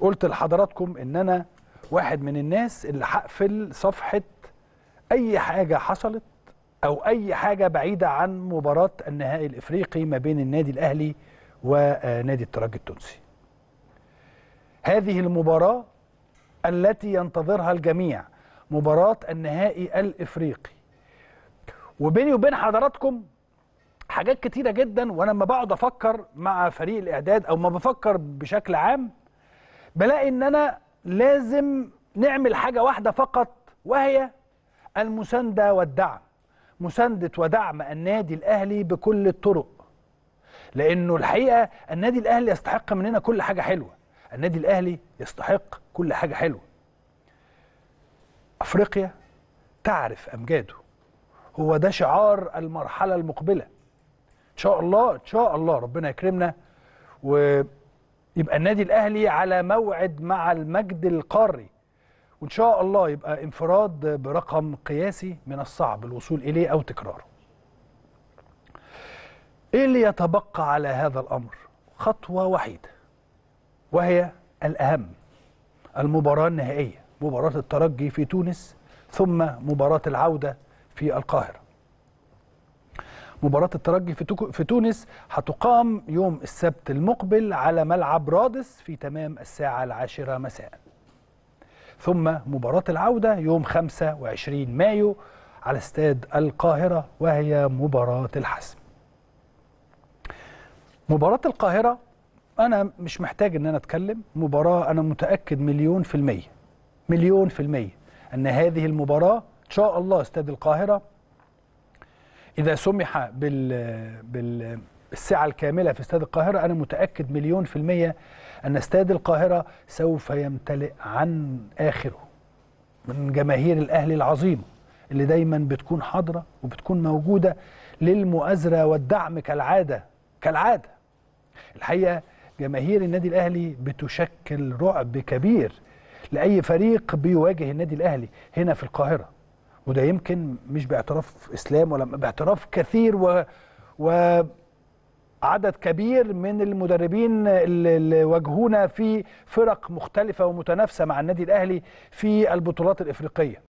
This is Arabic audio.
قلت لحضراتكم ان انا واحد من الناس اللي هقفل صفحه اي حاجه حصلت او اي حاجه بعيده عن مباراه النهائي الافريقي ما بين النادي الاهلي ونادي الترجي التونسي هذه المباراه التي ينتظرها الجميع مباراه النهائي الافريقي وبيني وبين حضراتكم حاجات كتيره جدا وانا لما بقعد افكر مع فريق الاعداد او ما بفكر بشكل عام بلاقي ان انا لازم نعمل حاجه واحده فقط وهي المسانده والدعم مسانده ودعم النادي الاهلي بكل الطرق لانه الحقيقه النادي الاهلي يستحق مننا كل حاجه حلوه النادي الاهلي يستحق كل حاجه حلوه افريقيا تعرف امجاده هو ده شعار المرحله المقبله ان شاء الله ان شاء الله ربنا يكرمنا و يبقى النادي الاهلي على موعد مع المجد القاري وان شاء الله يبقى انفراد برقم قياسي من الصعب الوصول اليه او تكراره ايه اللي يتبقى على هذا الامر خطوه وحيده وهي الاهم المباراه النهائيه مباراه الترجي في تونس ثم مباراه العوده في القاهره مباراة الترجي في, توك... في تونس هتقام يوم السبت المقبل على ملعب رادس في تمام الساعة العاشرة مساء ثم مباراة العودة يوم 25 مايو على استاد القاهرة وهي مباراة الحسم مباراة القاهرة أنا مش محتاج أن أنا أتكلم مباراة أنا متأكد مليون في المية مليون في المية أن هذه المباراة إن شاء الله استاد القاهرة اذا سمح بال بالسعه الكاملة في استاد القاهرة أنا متأكد مليون في المية أن استاد القاهرة سوف يمتلئ عن آخره من جماهير الأهلي العظيمة اللي دايما بتكون حاضرة وبتكون موجودة للمؤازرة والدعم كالعادة كالعادة الحقيقة جماهير النادي الأهلي بتشكل رعب كبير لأي فريق بيواجه النادي الأهلي هنا في القاهرة وده يمكن مش باعتراف اسلام ولا باعتراف كثير و وعدد كبير من المدربين اللي واجهونا في فرق مختلفه ومتنافسه مع النادي الاهلي في البطولات الافريقيه